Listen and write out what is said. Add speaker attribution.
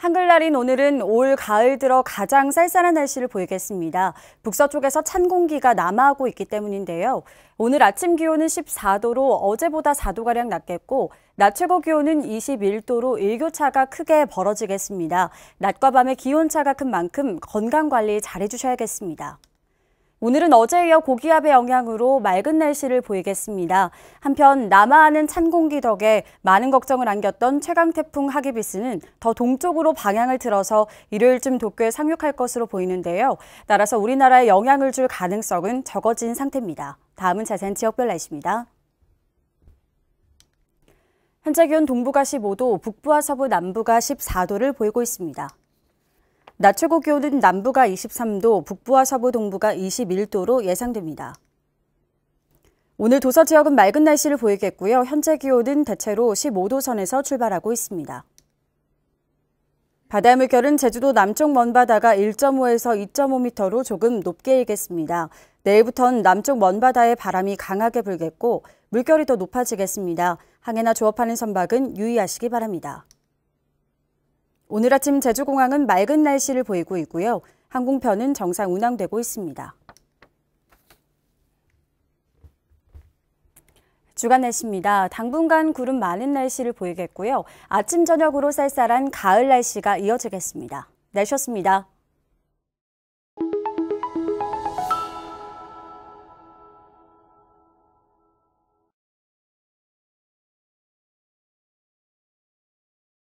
Speaker 1: 한글날인 오늘은 올 가을 들어 가장 쌀쌀한 날씨를 보이겠습니다. 북서쪽에서 찬 공기가 남아하고 있기 때문인데요. 오늘 아침 기온은 14도로 어제보다 4도가량 낮겠고, 낮 최고 기온은 21도로 일교차가 크게 벌어지겠습니다. 낮과 밤의 기온차가 큰 만큼 건강 관리 잘해주셔야겠습니다. 오늘은 어제에 이어 고기압의 영향으로 맑은 날씨를 보이겠습니다. 한편 남하하는 찬 공기 덕에 많은 걱정을 안겼던 최강 태풍 하기비스는 더 동쪽으로 방향을 틀어서 일요일쯤 도쿄에 상륙할 것으로 보이는데요. 따라서 우리나라에 영향을 줄 가능성은 적어진 상태입니다. 다음은 자세한 지역별 날씨입니다. 현재 기온 동부가 15도, 북부와 서부 남부가 14도를 보이고 있습니다. 낮 최고 기온은 남부가 23도, 북부와 서부 동부가 21도로 예상됩니다. 오늘 도서 지역은 맑은 날씨를 보이겠고요. 현재 기온은 대체로 15도 선에서 출발하고 있습니다. 바다 의 물결은 제주도 남쪽 먼바다가 1.5에서 2.5m로 조금 높게 일겠습니다. 내일부터는 남쪽 먼바다에 바람이 강하게 불겠고 물결이 더 높아지겠습니다. 항해나 조업하는 선박은 유의하시기 바랍니다. 오늘 아침 제주공항은 맑은 날씨를 보이고 있고요. 항공편은 정상 운항되고 있습니다. 주간 날씨입니다. 당분간 구름 많은 날씨를 보이겠고요. 아침 저녁으로 쌀쌀한 가을 날씨가 이어지겠습니다. 날씨였습니다. 네,